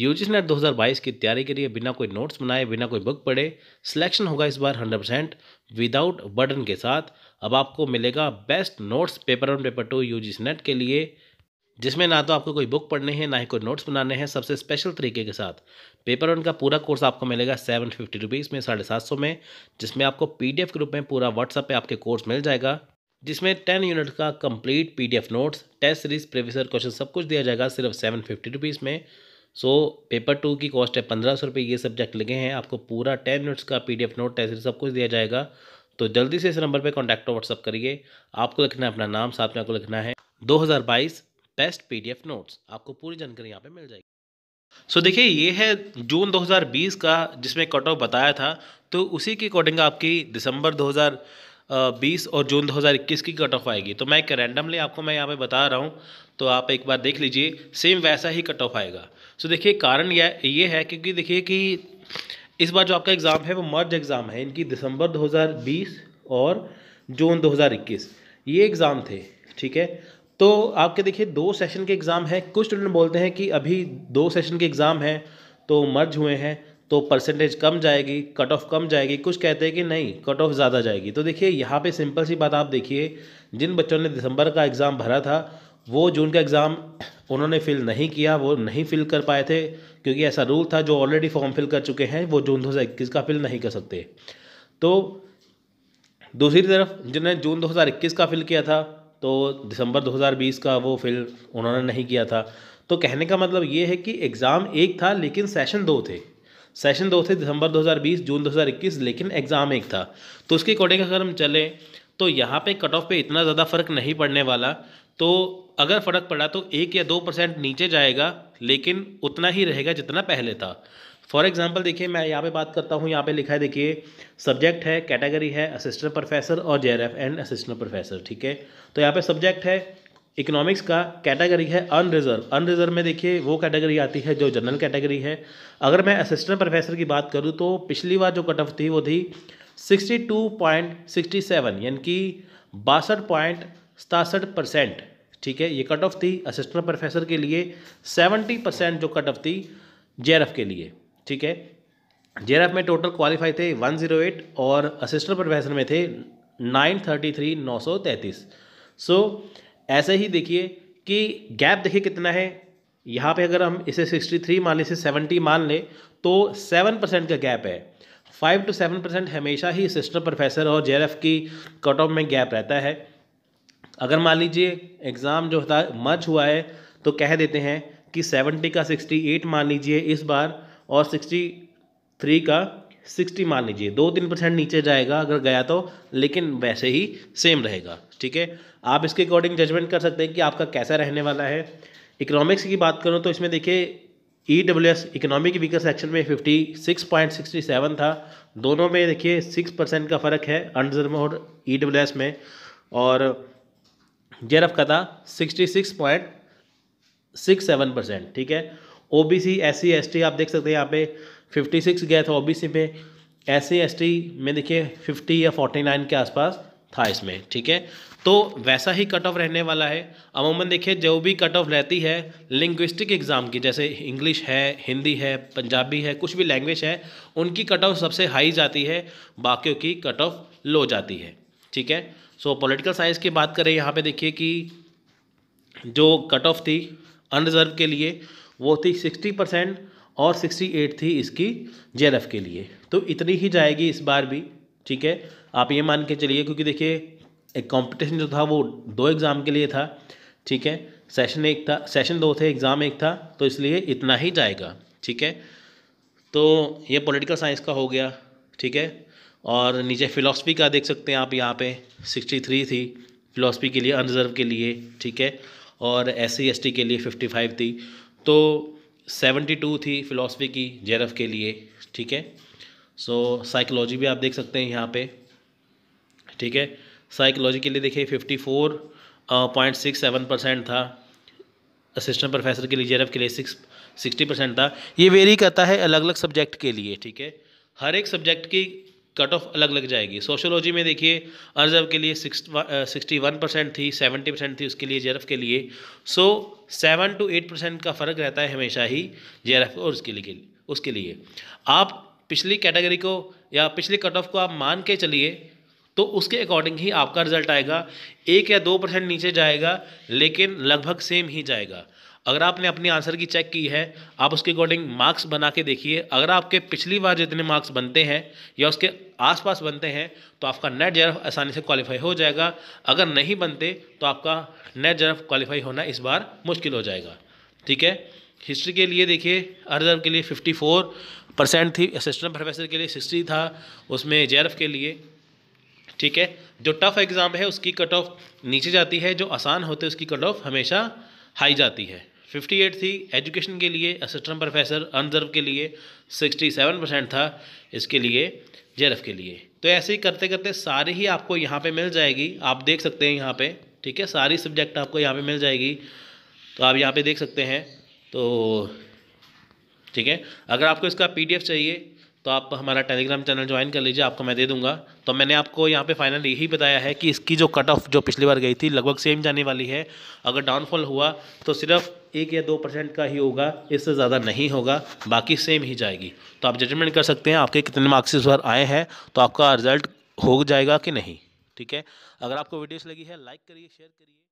UGC net 2022 की तैयारी के लिए बिना कोई नोट्स बनाए बिना कोई बुक पढ़े सिलेक्शन होगा इस बार 100 परसेंट विदाउट बर्डन के साथ अब आपको मिलेगा best notes paper one paper two UGC NET के लिए जिसमें ना तो आपको कोई बुक पढ़ने हैं ना ही कोई नोट्स बनाने हैं सबसे स्पेशल तरीके के साथ पेपर वन का पूरा कोर्स आपको मिलेगा सेवन फिफ्टी रुपीज़ में साढ़े सात सौ में जिसमें आपको पीडीएफ के रूप में पूरा व्हाट्सअप पे आपके कोर्स मिल जाएगा जिसमें टेन यूनिट का complete PDF notes test series professor question सब कुछ दिया जाएगा सिर्फ सेवन फिफ्टी रुपीज़ में सो पेपर टू की कॉस्ट है पंद्रह सौ रुपये ये सब्जेक्ट लगे हैं आपको पूरा टेन मिनट्स का P D F note test सब कुछ दिया जाएगा तो जल्दी से इस नंबर पर कॉन्टैक्ट और व्हाट्सअप करिए आपको लिखना है अपना नाम साथ में आपको लिखना है बाईस बेस्ट एफ नोट्स आपको पूरी जानकारी यहाँ पर मिल जाएगी सो so, देखिए ये है जून 2020 का जिसमें कट ऑफ बताया था तो उसी के अकॉर्डिंग आपकी दिसंबर बीस और जून 2021 की कट ऑफ आएगी तो मैं एक रैंडमली आपको मैं यहाँ पे बता रहा हूँ तो आप एक बार देख लीजिए सेम वैसा ही कट ऑफ आएगा सो देखिए कारण यह ये है क्योंकि देखिए कि इस बार जो आपका एग्ज़ाम है वो मर्ज एग्ज़ाम है इनकी दिसंबर 2020 और जून 2021 ये एग्ज़ाम थे ठीक है तो आपके देखिए दो सेशन के एग्ज़ाम हैं कुछ स्टूडेंट बोलते हैं कि अभी दो सेशन के एग्ज़ाम हैं तो मर्ज हुए हैं तो परसेंटेज कम जाएगी कट ऑफ कम जाएगी कुछ कहते हैं कि नहीं कट ऑफ ज़्यादा जाएगी तो देखिए यहाँ पे सिंपल सी बात आप देखिए जिन बच्चों ने दिसंबर का एग्ज़ाम भरा था वो जून का एग्ज़ाम उन्होंने फिल नहीं किया वो नहीं फिल कर पाए थे क्योंकि ऐसा रूल था जो ऑलरेडी फॉर्म फिल कर चुके हैं वो जून दो का फिल नहीं कर सकते तो दूसरी तरफ जिन्होंने जून दो का फिल किया था तो दिसंबर 2020 का वो फिल उन्होंने नहीं किया था तो कहने का मतलब ये है कि एग्ज़ाम एक था लेकिन सेशन दो थे सेशन दो थे दिसंबर 2020 जून 2021 लेकिन एग्ज़ाम एक था तो उसके अकॉर्डिंग अगर हम चलें तो यहाँ पे कट ऑफ पे इतना ज़्यादा फ़र्क नहीं पड़ने वाला तो अगर फ़र्क पड़ा तो एक या दो परसेंट नीचे जाएगा लेकिन उतना ही रहेगा जितना पहले था फॉर एग्जाम्पल देखिए मैं यहाँ पे बात करता हूँ यहाँ पे लिखा है देखिए सब्जेक्ट है कैटेगरी है असिस्टेंट प्रोफेसर और जे एंड असिस्टेंट प्रोफेसर ठीक है तो यहाँ पे सब्जेक्ट है इकोनॉमिक्स का कैटेगरी है अनरिजर्व अनरिजर्व में देखिए वो कैटेगरी आती है जो जनरल कैटेगरी है अगर मैं असिस्टेंट प्रोफेसर की बात करूँ तो पिछली बार जो कट ऑफ थी वो थी sixty two point sixty seven यानी कि बासठ पॉइंट सतासठ परसेंट ठीक है ये कट ऑफ थी असिस्टेंट प्रोफेसर के लिए सेवेंटी परसेंट जो कट ऑफ थी जे के लिए ठीक है जे में टोटल क्वालिफाई थे वन जीरो एट और असिस्टेंट प्रोफेसर में थे नाइन थर्टी थ्री नौ सौ तैंतीस सो ऐसे ही देखिए कि गैप देखिए कितना है यहाँ पे अगर हम इसे 63 मान लें इसे 70 मान लें तो 7 परसेंट का गैप है 5 टू 7 परसेंट हमेशा ही सिस्टर प्रोफेसर और जे की कट ऑफ में गैप रहता है अगर मान लीजिए एग्ज़ाम जो है मच हुआ है तो कह देते हैं कि 70 का 68 मान लीजिए इस बार और 63 का सिक्सटी मान लीजिए दो तीन परसेंट नीचे जाएगा अगर गया तो लेकिन वैसे ही सेम रहेगा ठीक है आप इसके अकॉर्डिंग जजमेंट कर सकते हैं कि आपका कैसा रहने वाला है इकोनॉमिक्स की बात करूँ तो इसमें देखिए E W S economic weaker section में fifty six point sixty seven था दोनों में देखिए सिक्स परसेंट का फ़र्क है under mode E W S में और जेरफ का था sixty six point six seven percent ठीक है O B C S C S T आप देख सकते हैं यहाँ पे फिफ्टी सिक्स गया था ओबीसी में एस सी में देखिए फिफ्टी या फोर्टी नाइन के आसपास था इसमें ठीक है तो वैसा ही कट ऑफ रहने वाला है अमूमन देखिए जो भी कट ऑफ रहती है लिंग्विस्टिक एग्ज़ाम की जैसे इंग्लिश है हिंदी है पंजाबी है कुछ भी लैंग्वेज है उनकी कट ऑफ सबसे हाई जाती है बाकियों की कट ऑफ लो जाती है ठीक है सो पॉलिटिकल साइंस की बात करें यहाँ पे देखिए कि जो कट ऑफ थी अनरिजर्व के लिए वो थी सिक्सटी परसेंट और 68 थी इसकी जे के लिए तो इतनी ही जाएगी इस बार भी ठीक है आप ये मान के चलिए क्योंकि देखिए एक कंपटीशन जो था वो दो एग्ज़ाम के लिए था ठीक है सेशन एक था सेशन दो थे एग्ज़ाम एक था तो इसलिए इतना ही जाएगा ठीक है तो ये पॉलिटिकल साइंस का हो गया ठीक है और नीचे फ़िलासफ़ी का देख सकते हैं आप यहाँ पे थ्री थी फ़िलासफ़ी के लिए अनरिजर्व के लिए ठीक है और एस सी के लिए फिफ्टी थी तो सेवेंटी टू थी फ़िलासफ़ी की जेरफ के लिए ठीक है सो साइकोलॉजी भी आप देख सकते हैं यहाँ पे ठीक है साइकोलॉजी के लिए देखिए fifty four point six seven percent था असिस्टेंट प्रोफेसर के लिए जेरफ के लिए सिक्स सिक्सटी परसेंट था ये वेरी करता है अलग अलग सब्जेक्ट के लिए ठीक है हर एक सब्जेक्ट की कट ऑफ अलग लग जाएगी सोशोलॉजी में देखिए अर्जब के लिए सिक्सटी वन परसेंट थी सेवेंटी परसेंट थी उसके लिए जेरफ के लिए so seven to eight percent का फ़र्क रहता है हमेशा ही जेरफ और उसके लिए उसके लिए आप पिछली कैटेगरी को या पिछले कट ऑफ को आप मान के चलिए तो उसके अकॉर्डिंग ही आपका रिजल्ट आएगा एक या दो परसेंट नीचे जाएगा लेकिन लगभग सेम ही जाएगा अगर आपने अपने आंसर की चेक की है आप उसके अकॉर्डिंग मार्क्स बना के देखिए अगर आपके पिछली बार जितने मार्क्स बनते हैं या उसके आसपास बनते हैं तो आपका नेट जेरफ आसानी से क्वालिफाई हो जाएगा अगर नहीं बनते तो आपका नेट जरफ क्वालिफाई होना इस बार मुश्किल हो जाएगा ठीक है हिस्ट्री के लिए देखिए अर्जर के लिए फोर परसेंट थी असिस्टेंट प्रोफेसर के लिए सिक्सटी था उसमें जेरफ के लिए ठीक है जो टफ एग्ज़ाम है उसकी कट ऑफ नीचे जाती है जो आसान होते हैं उसकी कट ऑफ हमेशा हाई जाती है फिफ्टी एट थी एजुकेशन के लिए असिस्टेंट प्रोफेसर अनजर्व के लिए सिक्सटी सेवन परसेंट था इसके लिए जेरफ के लिए तो ऐसे ही करते करते सारी ही आपको यहाँ पे मिल जाएगी आप देख सकते हैं यहाँ पे ठीक है सारी सब्जेक्ट आपको यहाँ पे मिल जाएगी तो आप यहाँ पे देख सकते हैं तो ठीक है अगर आपको इसका पीडीएफ चाहिए तो आप हमारा टेलीग्राम चैनल ज्वाइन कर लीजिए आपको मैं दे दूंगा तो मैंने आपको यहाँ पे फाइनल यही बताया है कि इसकी जो कट ऑफ जो पिछली बार गई थी लगभग सेम जाने वाली है अगर डाउनफॉल हुआ तो सिर्फ एक या दो परसेंट का ही होगा इससे ज़्यादा नहीं होगा बाकी सेम ही जाएगी तो आप जजमेंट कर सकते हैं आपके कितने मार्क्स इस बार आए हैं तो आपका रिजल्ट हो जाएगा कि नहीं ठीक है अगर आपको वीडियोस लगी है लाइक करिए शेयर करिए